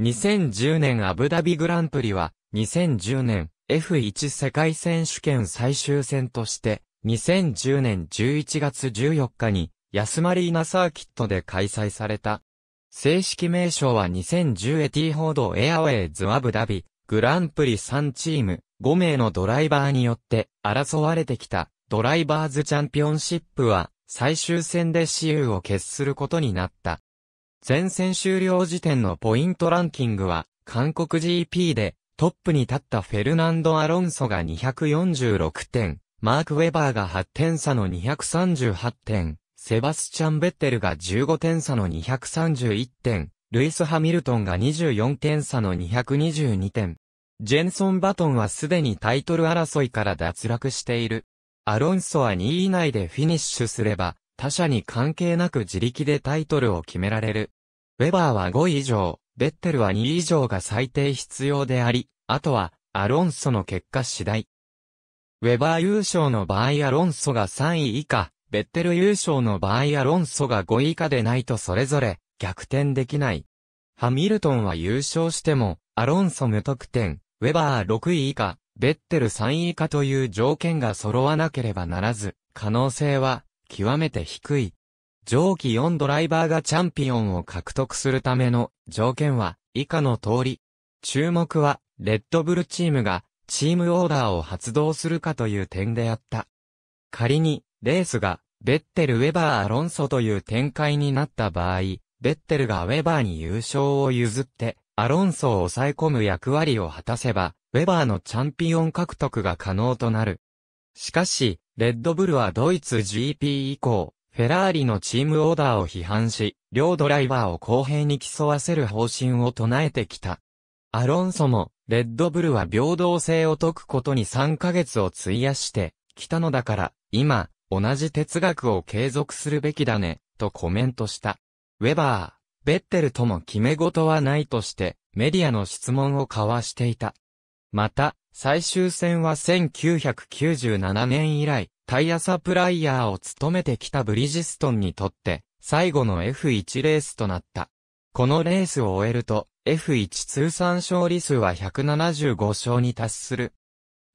2010年アブダビグランプリは、2010年 F1 世界選手権最終戦として、2010年11月14日に、ヤスマリーナサーキットで開催された。正式名称は2010エティホードエアウェイズアブダビ、グランプリ3チーム、5名のドライバーによって争われてきた、ドライバーズチャンピオンシップは、最終戦で私有を決することになった。前線終了時点のポイントランキングは、韓国 GP でトップに立ったフェルナンド・アロンソが246点、マーク・ウェバーが8点差の238点、セバスチャン・ベッテルが15点差の231点、ルイス・ハミルトンが24点差の222点。ジェンソン・バトンはすでにタイトル争いから脱落している。アロンソは2位以内でフィニッシュすれば、他者に関係なく自力でタイトルを決められる。ウェバーは5位以上、ベッテルは2位以上が最低必要であり、あとは、アロンソの結果次第。ウェバー優勝の場合アロンソが3位以下、ベッテル優勝の場合アロンソが5位以下でないとそれぞれ、逆転できない。ハミルトンは優勝しても、アロンソ無得点、ウェバー6位以下、ベッテル3位以下という条件が揃わなければならず、可能性は、極めて低い。上記4ドライバーがチャンピオンを獲得するための条件は以下の通り。注目は、レッドブルチームがチームオーダーを発動するかという点であった。仮に、レースが、ベッテル・ウェバー・アロンソという展開になった場合、ベッテルがウェバーに優勝を譲って、アロンソを抑え込む役割を果たせば、ウェバーのチャンピオン獲得が可能となる。しかし、レッドブルはドイツ GP 以降、フェラーリのチームオーダーを批判し、両ドライバーを公平に競わせる方針を唱えてきた。アロンソも、レッドブルは平等性を解くことに3ヶ月を費やして、きたのだから、今、同じ哲学を継続するべきだね、とコメントした。ウェバー、ベッテルとも決め事はないとして、メディアの質問を交わしていた。また、最終戦は1997年以来、タイヤサプライヤーを務めてきたブリヂストンにとって、最後の F1 レースとなった。このレースを終えると、F1 通算勝利数は175勝に達する。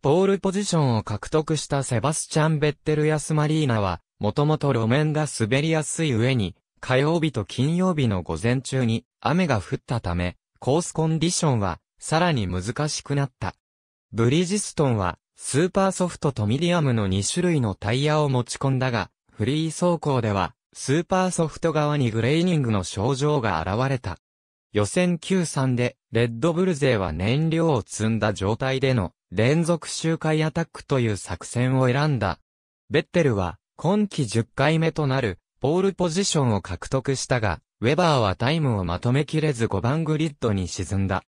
ポールポジションを獲得したセバスチャン・ベッテル・ヤスマリーナは、もともと路面が滑りやすい上に、火曜日と金曜日の午前中に雨が降ったため、コースコンディションはさらに難しくなった。ブリヂストンはスーパーソフトとミディアムの2種類のタイヤを持ち込んだが、フリー走行では、スーパーソフト側にグレーニングの症状が現れた。予選 Q3 で、レッドブル勢は燃料を積んだ状態での連続周回アタックという作戦を選んだ。ベッテルは、今季10回目となる、ポールポジションを獲得したが、ウェバーはタイムをまとめきれず5番グリッドに沈んだ。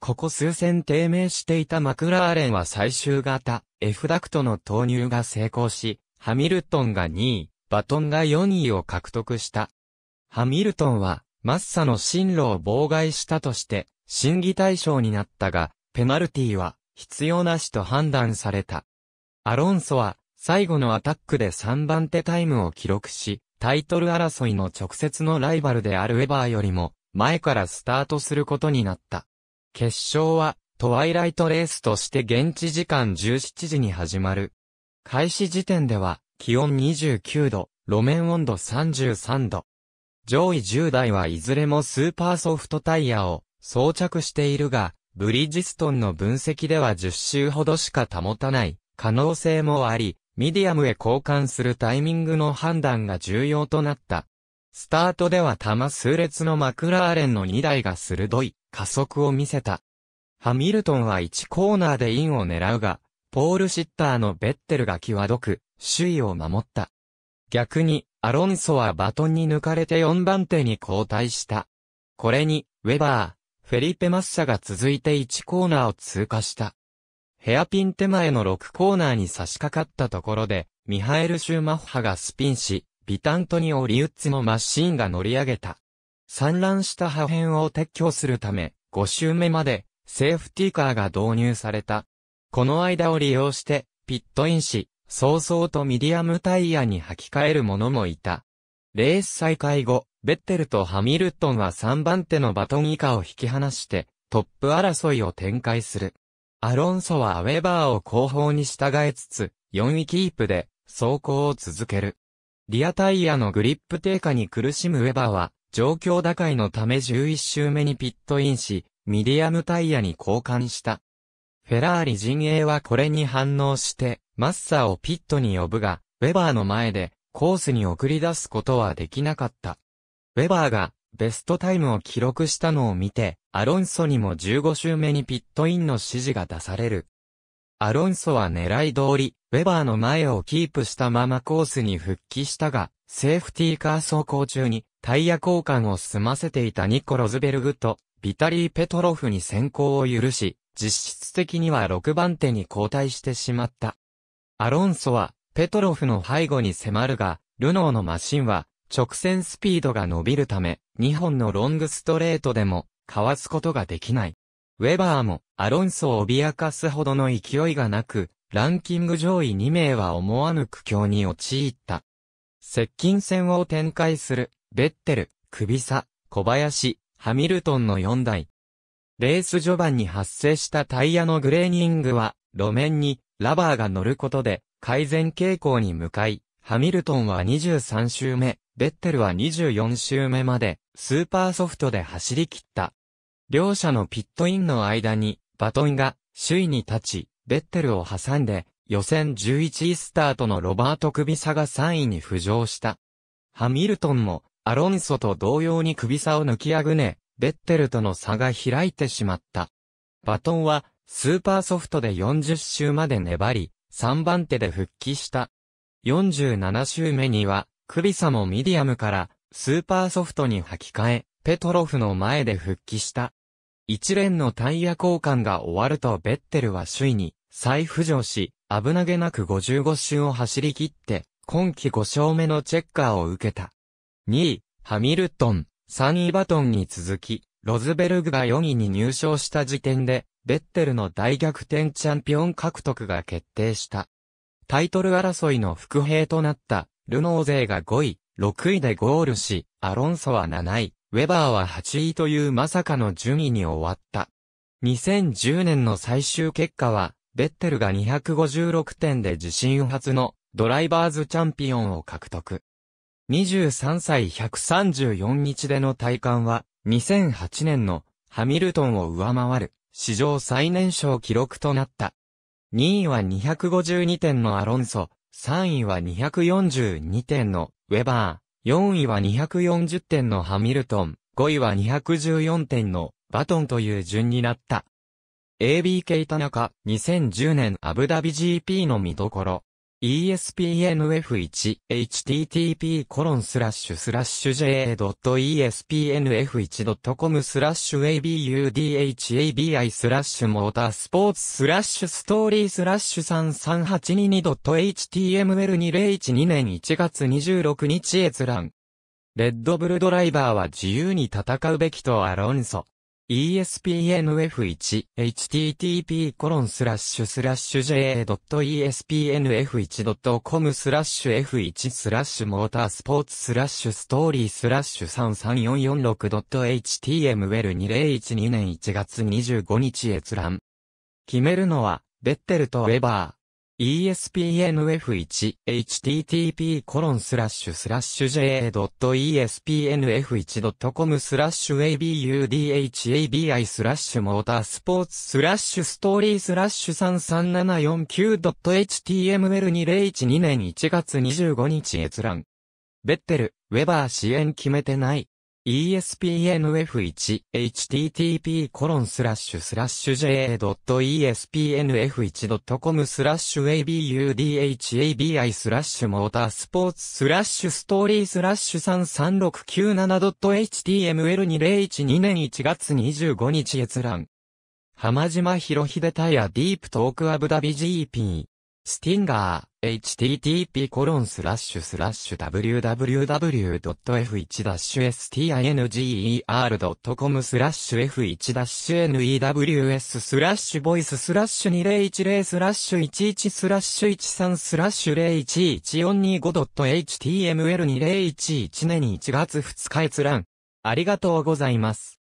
ここ数戦低迷していたマクラーレンは最終型 F ダクトの投入が成功し、ハミルトンが2位、バトンが4位を獲得した。ハミルトンは、マッサの進路を妨害したとして、審議対象になったが、ペナルティは必要なしと判断された。アロンソは、最後のアタックで3番手タイムを記録し、タイトル争いの直接のライバルであるウェバーよりも、前からスタートすることになった。決勝は、トワイライトレースとして現地時間17時に始まる。開始時点では、気温29度、路面温度33度。上位10台はいずれもスーパーソフトタイヤを装着しているが、ブリジストンの分析では10周ほどしか保たない可能性もあり、ミディアムへ交換するタイミングの判断が重要となった。スタートでは多数列のマクラーレンの2台が鋭い加速を見せた。ハミルトンは1コーナーでインを狙うが、ポールシッターのベッテルが際どく、首位を守った。逆に、アロンソはバトンに抜かれて4番手に交代した。これに、ウェバー、フェリペ・マッサが続いて1コーナーを通過した。ヘアピン手前の6コーナーに差し掛かったところで、ミハエル・シューマッハがスピンし、ビタントにオ・リウッツのマシーンが乗り上げた。散乱した破片を撤去するため、5周目まで、セーフティーカーが導入された。この間を利用して、ピットインし、早々とミディアムタイヤに履き替える者もいた。レース再開後、ベッテルとハミルトンは3番手のバトン以下を引き離して、トップ争いを展開する。アロンソはウェバーを後方に従えつつ、4位キープで、走行を続ける。リアタイヤのグリップ低下に苦しむウェバーは、状況打開のため11周目にピットインし、ミディアムタイヤに交換した。フェラーリ陣営はこれに反応して、マッサをピットに呼ぶが、ウェバーの前でコースに送り出すことはできなかった。ウェバーがベストタイムを記録したのを見て、アロンソにも15周目にピットインの指示が出される。アロンソは狙い通り、ウェバーの前をキープしたままコースに復帰したが、セーフティーカー走行中にタイヤ交換を済ませていたニコ・ロズベルグとビタリー・ペトロフに先行を許し、実質的には6番手に交代してしまった。アロンソはペトロフの背後に迫るが、ルノーのマシンは直線スピードが伸びるため、2本のロングストレートでもかわすことができない。ウェバーもアロンソを脅かすほどの勢いがなく、ランキング上位2名は思わぬ苦境に陥った。接近戦を展開するベッテル、クビサ、小林、ハミルトンの4台。レース序盤に発生したタイヤのグレーニングは、路面にラバーが乗ることで改善傾向に向かい、ハミルトンは23周目、ベッテルは24周目まで、スーパーソフトで走り切った。両者のピットインの間に、バトンが首位に立ち、ベッテルを挟んで、予選11位スタートのロバート・クビサが3位に浮上した。ハミルトンもアロンソと同様に首差を抜きあぐね、ベッテルとの差が開いてしまった。バトンは、スーパーソフトで40周まで粘り、3番手で復帰した。47周目には、クビサもミディアムからスーパーソフトに履き替え、ペトロフの前で復帰した。一連のタイヤ交換が終わるとベッテルは首位に再浮上し、危なげなく55周を走り切って、今季5勝目のチェッカーを受けた。2位、ハミルトン、3位バトンに続き、ロズベルグが4位に入賞した時点で、ベッテルの大逆転チャンピオン獲得が決定した。タイトル争いの副兵となった、ルノー勢が5位、6位でゴールし、アロンソは7位、ウェバーは8位というまさかの順位に終わった。2010年の最終結果は、ベッテルが256点で自身初のドライバーズチャンピオンを獲得。23歳134日での体感は、2008年のハミルトンを上回る、史上最年少記録となった。2位は252点のアロンソ、3位は242点のウェバー、4位は240点のハミルトン、5位は214点のバトンという順になった。ABK 田中、2010年アブダビ GP の見どころ。e s p n f 1 h t t p j e s p n f 1 c o m スラッシュ abudhabi スラッシュモータースポーツスラッシュストーリースラッシュ 33822.html2012 年1月26日閲覧。レッドブルドライバーは自由に戦うべきとアロンソ。espnf1http://ja.espnf1.com スラッシュ f1 スラッシュモータースポーツスラッシュストーリースラッシュ 33446.html2012 年1月25日閲覧。決めるのは、ベッテルとウェバー。espnf1http コロンスラッシュスラッシュ ja.espnf1.com スラッシュ abudhabi スラッシュモータースポーツスラッシュストーリースラッシュ 33749.html2012 年1月25日閲覧。ベッテル、ウェバー支援決めてない。espnf1http コロンスラッシュスラッシュ j.espnf1.com スラッシュ abudhabi スラッシュモータースポーツスラッシュストーリースラッシュ 33697.html2012 年1月25日閲覧。浜島博秀タイヤディープトークアブダビ GP スティンガー、http://www.f1-stinger.com コロンススララッッシシュュスラッシュ f1-news スラッシュボイススラッシュ2010スラッシュ11スラッシュ13スラッシュ 0111425.html2011 年1月2日閲覧。ありがとうございます。